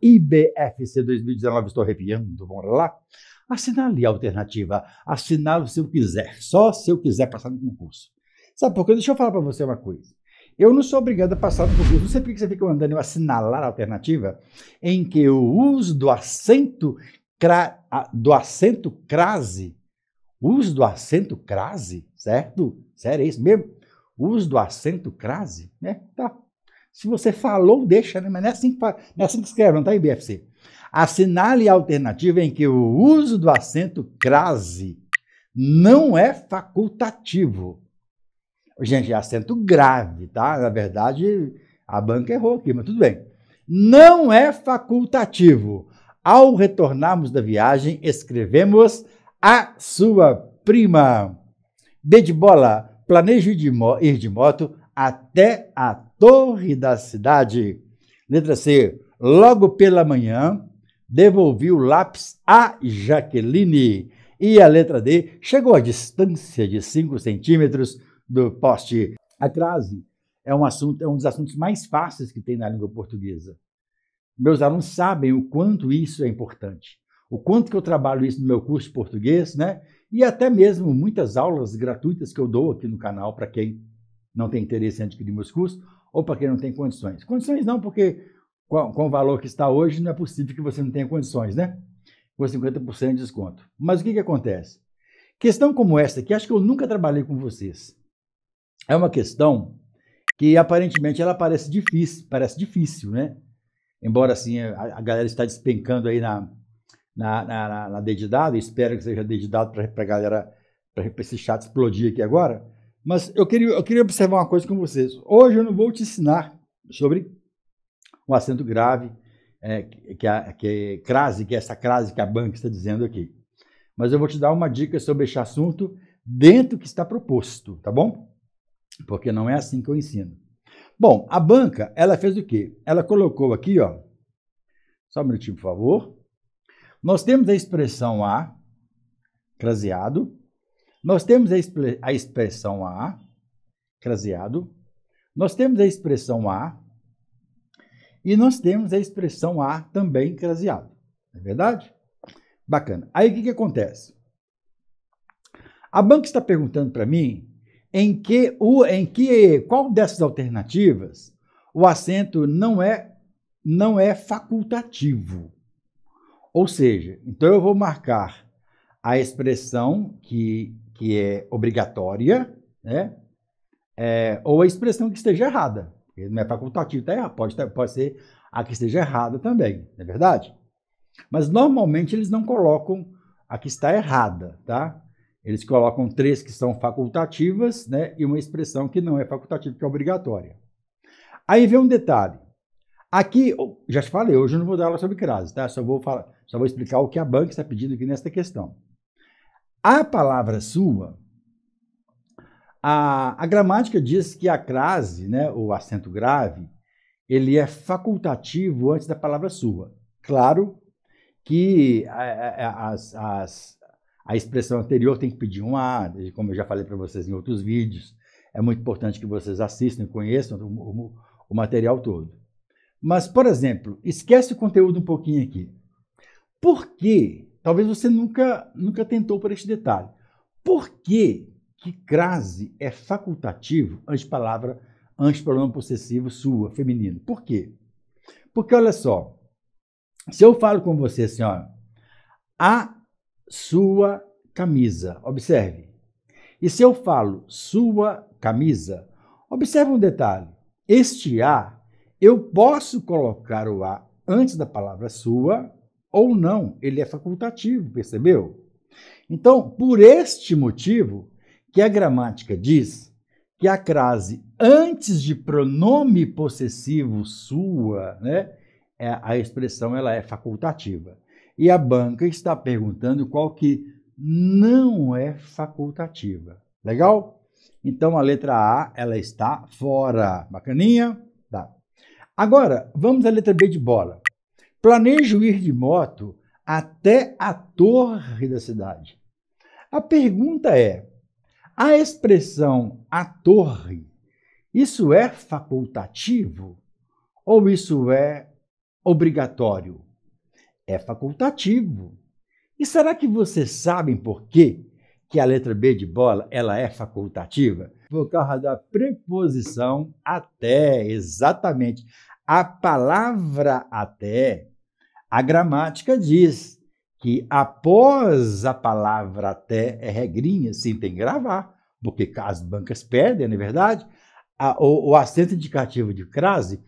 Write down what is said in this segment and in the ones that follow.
IBFC 2019, estou arrepiando, vamos lá. Assinale a alternativa, assinale se eu quiser, só se eu quiser passar no concurso. Sabe por quê? Deixa eu falar para você uma coisa. Eu não sou obrigado a passar no concurso. Não sei por que você fica mandando eu assinalar a alternativa em que o uso do acento cra, do crase, uso do acento crase, certo? Sério, é isso mesmo? Uso do acento crase, né? Tá, se você falou, deixa, né? mas não é assim que, não é assim que escreve, não está em BFC. Assinale a alternativa em que o uso do acento crase não é facultativo. Gente, é acento grave, tá? Na verdade, a banca errou aqui, mas tudo bem. Não é facultativo. Ao retornarmos da viagem, escrevemos a sua prima. Dê de bola, planejo ir de moto até a torre da cidade. Letra C. Logo pela manhã, devolvi o lápis a Jaqueline. E a letra D chegou à distância de 5 centímetros do poste. A crase é um, assunto, é um dos assuntos mais fáceis que tem na língua portuguesa. Meus alunos sabem o quanto isso é importante, o quanto que eu trabalho isso no meu curso de português, né? E até mesmo muitas aulas gratuitas que eu dou aqui no canal para quem não tem interesse em adquirir meus cursos, ou para quem não tem condições. Condições não, porque com, com, o valor que está hoje, não é possível que você não tenha condições, né? Com 50% de desconto. Mas o que, que acontece? Questão como essa, que acho que eu nunca trabalhei com vocês, é uma questão que aparentemente ela parece difícil, parece difícil, né? Embora assim a, a galera está despencando aí na, na, na, na dedidada, espero que seja dedidado para a galera, para esse chat explodir aqui agora. Mas eu queria, eu queria observar uma coisa com vocês. Hoje eu não vou te ensinar sobre o um acento grave, é, que, a, é, que, é crase, que é essa crase que a banca está dizendo aqui. Mas eu vou te dar uma dica sobre este assunto dentro que está proposto, tá bom? Porque não é assim que eu ensino. Bom, a banca, ela fez o quê? Ela colocou aqui, ó. Só um minutinho, por favor. Nós temos a expressão A, craseado, nós temos a, expressão a, craseado, nós temos a expressão a, e nós temos a expressão a também craseado. Não é verdade? Bacana. Aí o que, que acontece? A banca está perguntando para mim em que, o, em que qual dessas alternativas o assento não é não é facultativo. Ou seja, então eu vou marcar a expressão que que é obrigatória, né? É, ou a expressão que esteja errada. Não é facultativo, tá errado. Pode, tá, pode ser a que esteja errada também, não é verdade? Mas normalmente eles não colocam a que está errada, tá? Eles colocam três que são facultativas, né? E uma expressão que não é facultativa, que é obrigatória. Aí vem um detalhe. Aqui, oh, já te falei, hoje eu não vou dar aula sobre crase, tá? Só vou, falar, só vou explicar o que a banca está pedindo aqui nesta questão. A palavra sua, a, a gramática diz que a crase, né, o acento grave, ele é facultativo antes da palavra sua. Claro que a, a, a expressão anterior tem que pedir um A, como eu já falei para vocês em outros vídeos. É muito importante que vocês assistam e conheçam o, o, o material todo. Mas, por exemplo, esquece o conteúdo um pouquinho aqui. Por que Talvez você nunca, nunca tentou por este detalhe. Por que, que crase é facultativo antes palavra, antes pronome possessivo sua, feminino? Por quê? Porque olha só, se eu falo com você assim, ó, a sua camisa, observe. E se eu falo sua camisa, observe um detalhe. Este a, eu posso colocar o a antes da palavra sua, ou não, ele é facultativo, percebeu? Então, por este motivo, que a gramática diz que a crase antes de pronome possessivo sua, né, é, a expressão ela é facultativa. E a banca está perguntando qual que não é facultativa. Legal? Então a letra A ela está fora. Bacaninha? Tá. Agora, vamos à letra B de bola. Planejo ir de moto até a torre da cidade. A pergunta é: a expressão a torre, isso é facultativo ou isso é obrigatório? É facultativo. E será que vocês sabem por quê que a letra B de bola ela é facultativa? Por causa da preposição até, exatamente. A palavra até a gramática diz que após a palavra até é regrinha, sim, tem que gravar, porque as bancas perdem, não é verdade? A, o, o acento indicativo de crase,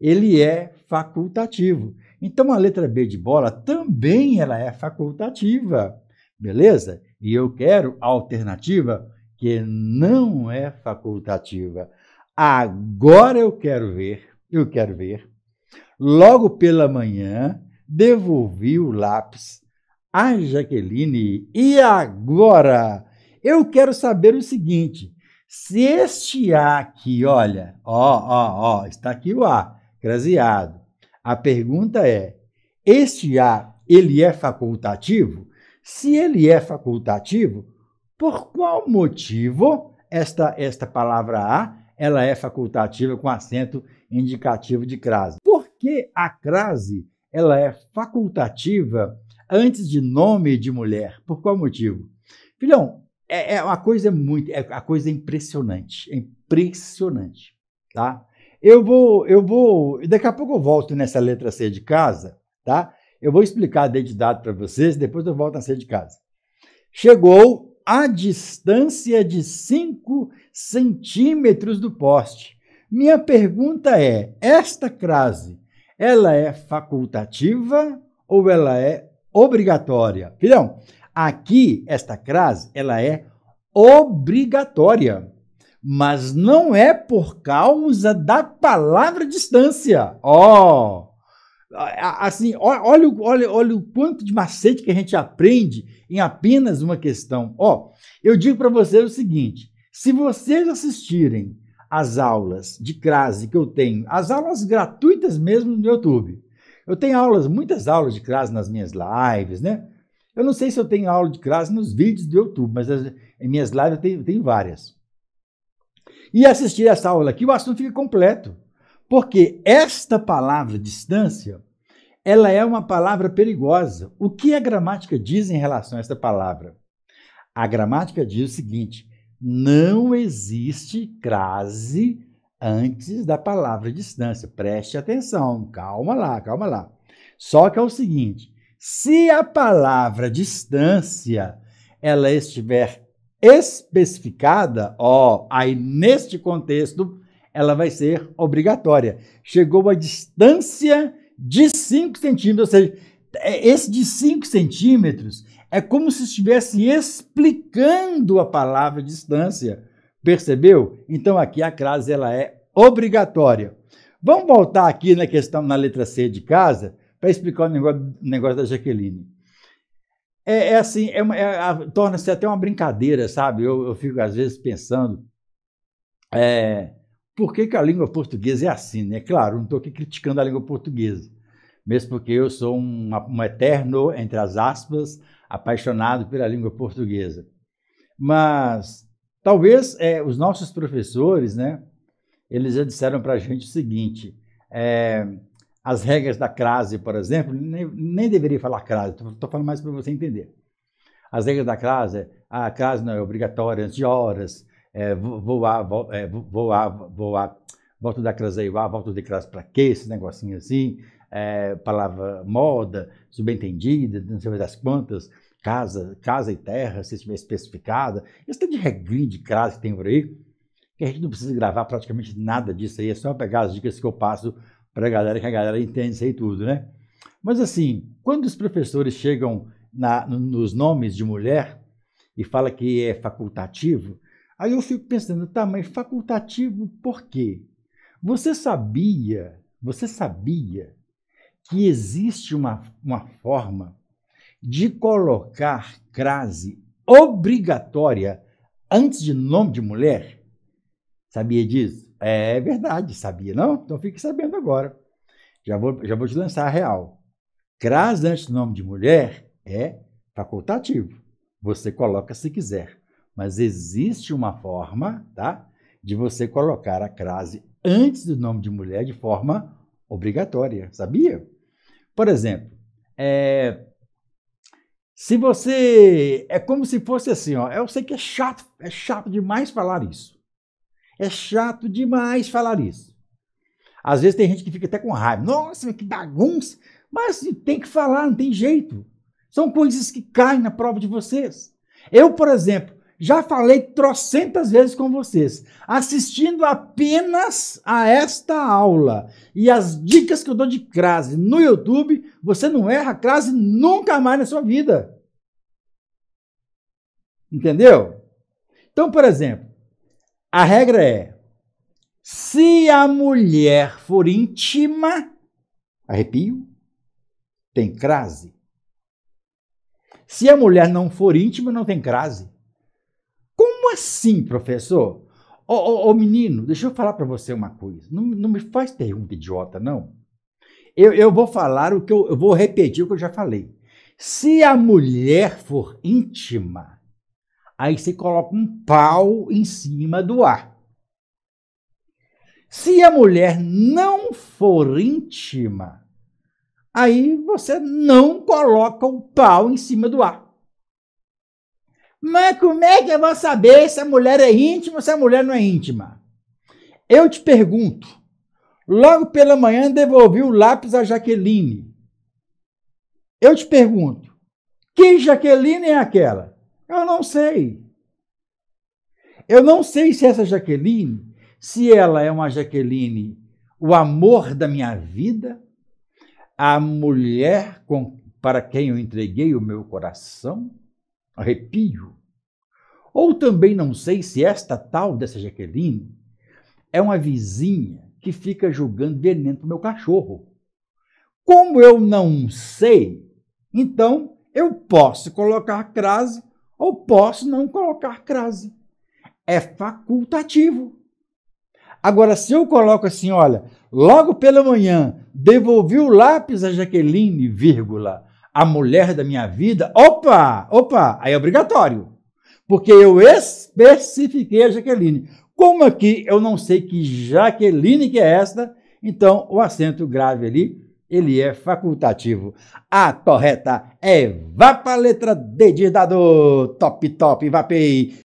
ele é facultativo. Então, a letra B de bola também ela é facultativa, beleza? E eu quero a alternativa que não é facultativa. Agora eu quero ver, eu quero ver, logo pela manhã, devolvi o lápis à Jaqueline. E agora? Eu quero saber o seguinte: se este A aqui, olha, ó, ó, ó, está aqui o A, craseado. A pergunta é: este A, ele é facultativo? Se ele é facultativo, por qual motivo esta, esta palavra A ela é facultativa com acento indicativo de crase? Por que a crase ela é facultativa antes de nome de mulher. Por qual motivo? Filhão, é, é uma coisa muito, é a coisa é impressionante, é impressionante, tá? Eu vou, eu vou, daqui a pouco eu volto nessa letra C de casa, tá? Eu vou explicar a identidade para vocês, depois eu volto a ser de casa. Chegou a distância de 5 centímetros do poste. Minha pergunta é: esta crase ela é facultativa ou ela é obrigatória? Filhão, aqui esta crase, ela é obrigatória, mas não é por causa da palavra distância. Ó, oh, assim, olha, olha, olha o quanto de macete que a gente aprende em apenas uma questão. Ó, oh, eu digo para vocês o seguinte, se vocês assistirem as aulas de crase que eu tenho, as aulas gratuitas mesmo no YouTube. Eu tenho aulas, muitas aulas de crase nas minhas lives, né? Eu não sei se eu tenho aula de crase nos vídeos do YouTube, mas as, em minhas lives eu tenho, tenho várias. E assistir essa aula aqui, o assunto fica completo. Porque esta palavra distância, ela é uma palavra perigosa. O que a gramática diz em relação a esta palavra? A gramática diz o seguinte: não existe crase antes da palavra distância. Preste atenção, calma lá, calma lá. Só que é o seguinte, se a palavra distância ela estiver especificada, ó, aí neste contexto ela vai ser obrigatória. Chegou a distância de 5 centímetros, ou seja, é, esse de 5 centímetros é como se estivesse explicando a palavra distância. Percebeu? Então aqui a crase ela é obrigatória. Vamos voltar aqui na questão na letra C de casa para explicar o negócio, negócio da Jaqueline. É, é assim, é, é, torna-se até uma brincadeira, sabe? Eu, eu fico às vezes pensando é, por que, que a língua portuguesa é assim, né? Claro, não estou aqui criticando a língua portuguesa, mesmo porque eu sou um, um eterno, entre as aspas, apaixonado pela língua portuguesa. Mas talvez é, os nossos professores, né, eles já disseram para a gente o seguinte: é, as regras da crase, por exemplo, nem, nem deveria falar crase, estou falando mais para você entender. As regras da crase, é, a crase não é obrigatória antes de horas, é, voar, voar, voar, é, voar, volta da crase aí, voar, volta de crase para quê, esse negocinho assim, é, palavra moda, subentendida, não sei mais das quantas, casa, casa e terra, se estiver especificada. Esse tem de regrinho de crase que tem por aí, que a gente não precisa gravar praticamente nada disso aí, é só pegar as dicas que eu passo para a galera, que a galera entende isso aí tudo, né? Mas assim, quando os professores chegam na, nos nomes de mulher e fala que é facultativo, aí eu fico pensando, tá, mas facultativo por quê? Você sabia, você sabia que existe uma, uma forma de colocar crase obrigatória antes de nome de mulher? Sabia disso? É verdade, sabia não? Então fique sabendo agora. Já vou, já vou te lançar a real. Crase antes do nome de mulher é facultativo. Você coloca se quiser. Mas existe uma forma, tá? De você colocar a crase antes do nome de mulher de forma obrigatória. Sabia? Por exemplo, é, se você. É como se fosse assim, ó. Eu sei que é chato, é chato demais falar isso. É chato demais falar isso. Às vezes tem gente que fica até com raiva. Nossa, que bagunça! Mas tem que falar, não tem jeito. São coisas que caem na prova de vocês. Eu, por exemplo, já falei trocentas vezes com vocês, assistindo apenas a esta aula e as dicas que eu dou de crase no YouTube, você não erra crase nunca mais na sua vida. Entendeu? Então, por exemplo, a regra é: se a mulher for íntima, arrepio, tem crase. Se a mulher não for íntima, não tem crase assim, professor? Ô, ô, ô menino, deixa eu falar para você uma coisa. Não, não me faz pergunta idiota, não. Eu, eu vou falar o que eu, eu vou repetir o que eu já falei. Se a mulher for íntima, aí você coloca um pau em cima do ar. Se a mulher não for íntima, aí você não coloca o um pau em cima do ar. Mas como é que eu vou saber se a mulher é íntima ou se a mulher não é íntima? Eu te pergunto. Logo pela manhã devolvi o lápis à Jaqueline. Eu te pergunto. Que Jaqueline é aquela? Eu não sei. Eu não sei se essa Jaqueline, se ela é uma Jaqueline, o amor da minha vida, a mulher com, para quem eu entreguei o meu coração, arrepio. Ou também não sei se esta tal dessa Jaqueline é uma vizinha que fica julgando veneno para meu cachorro. Como eu não sei, então eu posso colocar crase ou posso não colocar crase. É facultativo. Agora, se eu coloco assim, olha, logo pela manhã, devolvi o lápis a Jaqueline, vírgula, a mulher da minha vida, opa, opa, aí é obrigatório. Porque eu especifiquei a Jaqueline. Como aqui eu não sei que Jaqueline que é esta, então o acento grave ali, ele é facultativo. A correta é vá para a letra D de dado. Top, top, vapei.